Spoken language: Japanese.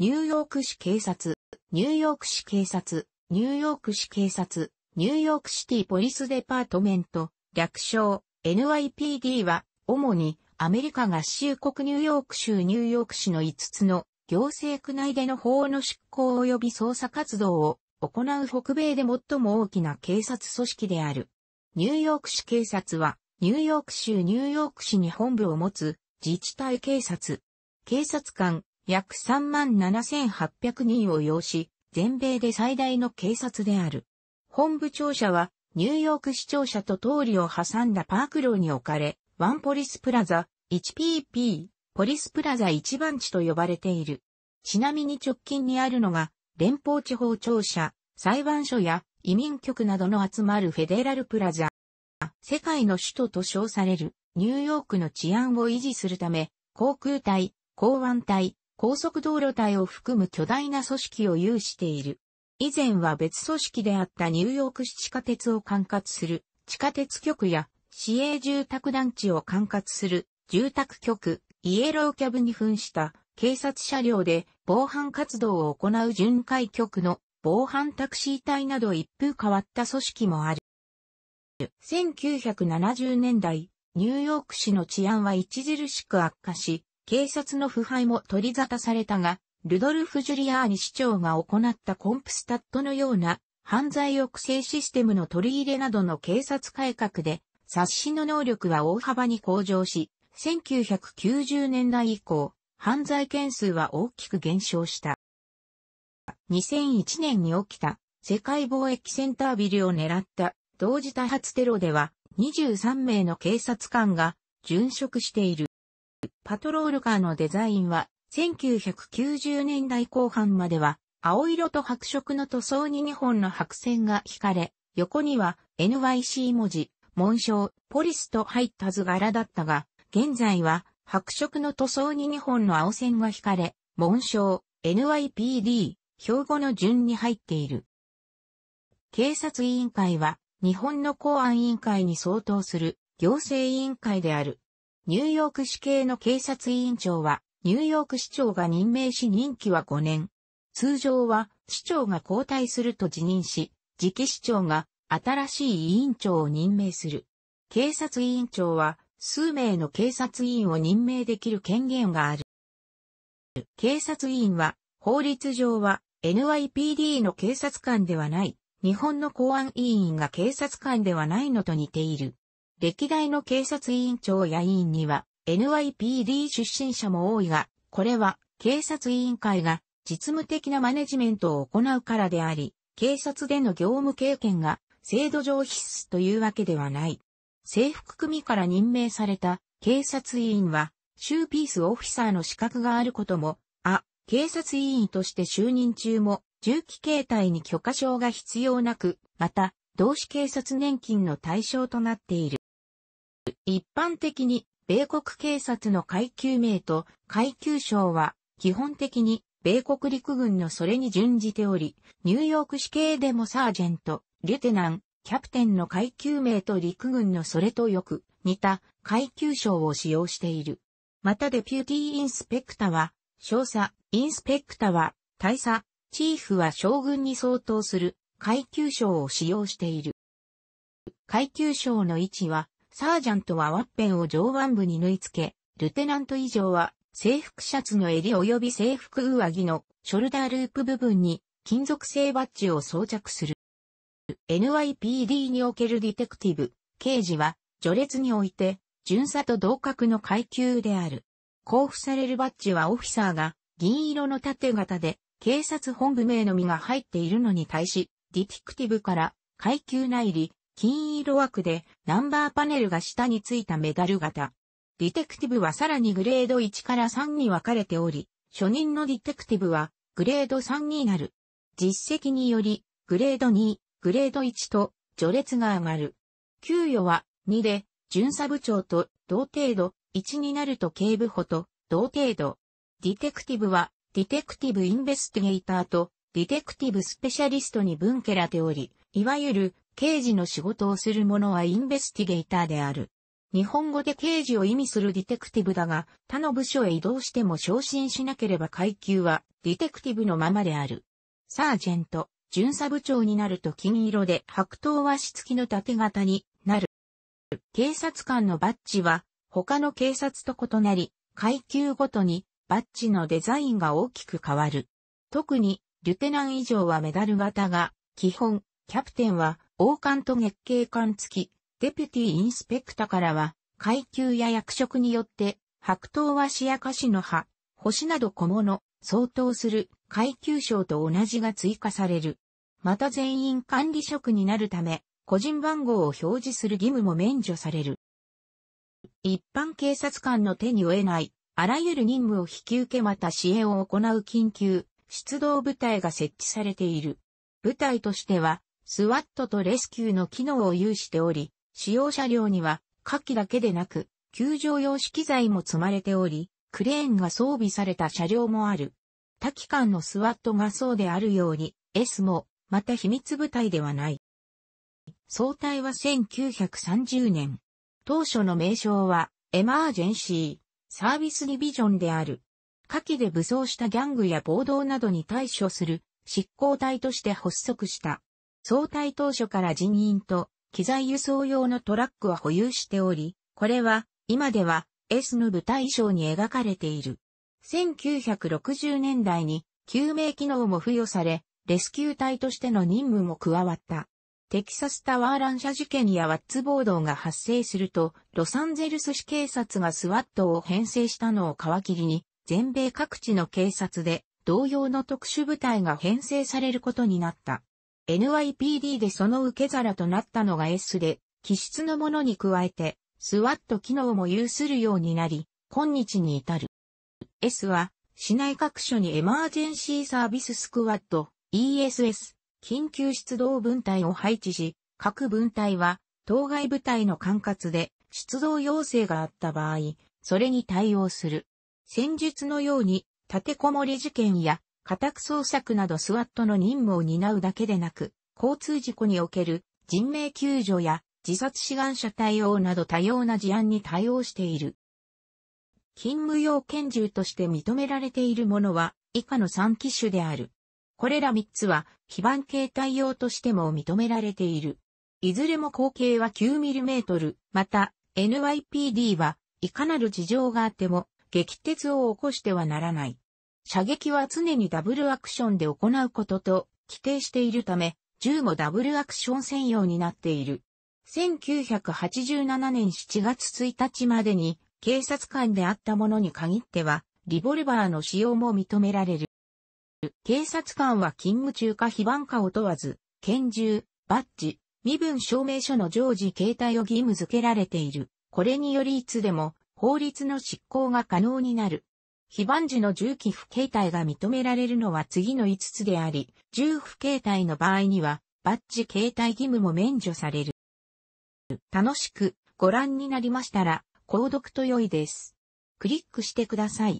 ニューヨーク市警察、ニューヨーク市警察、ニューヨーク市警察、ニューヨークシティポリスデパートメント、略称 NYPD は、主にアメリカ合衆国ニューヨーク州ニューヨーク市の5つの行政区内での法の執行及び捜査活動を行う北米で最も大きな警察組織である。ニューヨーク市警察は、ニューヨーク州ニューヨーク市に本部を持つ自治体警察。警察官、約37,800万人を要し、全米で最大の警察である。本部庁舎は、ニューヨーク市庁舎と通りを挟んだパークローに置かれ、ワンポリスプラザ、1PP、ポリスプラザ一番地と呼ばれている。ちなみに直近にあるのが、連邦地方庁舎、裁判所や移民局などの集まるフェデラルプラザ。世界の首都と称されるニューヨークの治安を維持するため、航空隊、港湾隊、高速道路帯を含む巨大な組織を有している。以前は別組織であったニューヨーク市地下鉄を管轄する地下鉄局や市営住宅団地を管轄する住宅局、イエローキャブに扮した警察車両で防犯活動を行う巡回局の防犯タクシー隊など一風変わった組織もある。1970年代、ニューヨーク市の治安は著しく悪化し、警察の腐敗も取り沙汰されたが、ルドルフ・ジュリアーニ市長が行ったコンプスタットのような犯罪抑制システムの取り入れなどの警察改革で、冊子の能力は大幅に向上し、1990年代以降、犯罪件数は大きく減少した。2001年に起きた世界貿易センタービルを狙った同時多発テロでは23名の警察官が殉職している。パトロールカーのデザインは、1990年代後半までは、青色と白色の塗装に2本の白線が引かれ、横には NYC 文字、紋章、ポリスと入った図柄だったが、現在は白色の塗装に2本の青線が引かれ、紋章、NYPD、標語の順に入っている。警察委員会は、日本の公安委員会に相当する行政委員会である。ニューヨーク市警の警察委員長は、ニューヨーク市長が任命し任期は5年。通常は、市長が交代すると辞任し、次期市長が新しい委員長を任命する。警察委員長は、数名の警察委員を任命できる権限がある。警察委員は、法律上は NYPD の警察官ではない、日本の公安委員が警察官ではないのと似ている。歴代の警察委員長や委員には NYPD 出身者も多いが、これは警察委員会が実務的なマネジメントを行うからであり、警察での業務経験が制度上必須というわけではない。制服組から任命された警察委員は、シューピースオフィサーの資格があることも、あ、警察委員として就任中も、銃器形態に許可証が必要なく、また、同志警察年金の対象となっている。一般的に、米国警察の階級名と階級賞は、基本的に、米国陸軍のそれに準じており、ニューヨーク市警でもサージェント、リュテナン、キャプテンの階級名と陸軍のそれとよく似た階級賞を使用している。またデピューティーインスペクタは、少佐、インスペクタは、大佐、チーフは将軍に相当する階級賞を使用している。階級賞の位置は、サージャントはワッペンを上腕部に縫い付け、ルテナント以上は制服シャツの襟及び制服上着のショルダーループ部分に金属製バッジを装着する。NYPD におけるディテクティブ、刑事は序列において巡査と同格の階級である。交付されるバッジはオフィサーが銀色の縦型で警察本部名のみが入っているのに対し、ディテクティブから階級内裏、金色枠でナンバーパネルが下についたメダル型。ディテクティブはさらにグレード1から3に分かれており、初任のディテクティブはグレード3になる。実績により、グレード2、グレード1と序列が上がる。給与は2で、巡査部長と同程度、1になると警部補と同程度。ディテクティブは、ディテクティブインベスティゲイターと、ディテクティブスペシャリストに分けられており、いわゆる刑事の仕事をする者はインベスティゲイターである。日本語で刑事を意味するディテクティブだが、他の部署へ移動しても昇進しなければ階級はディテクティブのままである。サージェント、巡査部長になると金色で白桃和紙付きの縦型になる。警察官のバッジは他の警察と異なり、階級ごとにバッジのデザインが大きく変わる。特に、リュテナン以上はメダル型が、基本、キャプテンは王冠と月経冠付き、デピュティインスペクタからは、階級や役職によって、白桃はシや菓子の葉、星など小物、相当する階級賞と同じが追加される。また全員管理職になるため、個人番号を表示する義務も免除される。一般警察官の手に負えない、あらゆる任務を引き受けまた支援を行う緊急、出動部隊が設置されている。部隊としては、スワットとレスキューの機能を有しており、使用車両には、火器だけでなく、救助用資機材も積まれており、クレーンが装備された車両もある。多機関のスワットがそうであるように、S も、また秘密部隊ではない。総体は1930年。当初の名称は、エマージェンシー、サービスディビジョンである。火器で武装したギャングや暴動などに対処する執行隊として発足した。総体当初から人員と機材輸送用のトラックは保有しており、これは今では S の部隊衣装に描かれている。1960年代に救命機能も付与され、レスキュー隊としての任務も加わった。テキサスタワー乱射事件やワッツ暴動が発生すると、ロサンゼルス市警察がスワットを編成したのを皮切りに、全米各地の警察で同様の特殊部隊が編成されることになった。NYPD でその受け皿となったのが S で、気質のものに加えて、SWAT 機能も有するようになり、今日に至る。S は、市内各所にエマージェンシーサービススクワット、ESS、緊急出動分隊を配置し、各分隊は、当該部隊の管轄で、出動要請があった場合、それに対応する。戦術のように、立てこもり事件や家宅捜索などスワットの任務を担うだけでなく、交通事故における人命救助や自殺志願者対応など多様な事案に対応している。勤務用拳銃として認められているものは以下の3機種である。これら3つは、非番形態用としても認められている。いずれも口径は 9mm、また、NYPD はいかなる事情があっても、撃鉄を起こしてはならない。射撃は常にダブルアクションで行うことと規定しているため、銃もダブルアクション専用になっている。1987年7月1日までに警察官であったものに限っては、リボルバーの使用も認められる。警察官は勤務中か非番かを問わず、拳銃、バッジ、身分証明書の常時携帯を義務付けられている。これによりいつでも法律の執行が可能になる。非番時の重機不形態が認められるのは次の5つであり、重不形態の場合には、バッジ形態義務も免除される。楽しくご覧になりましたら、購読と良いです。クリックしてください。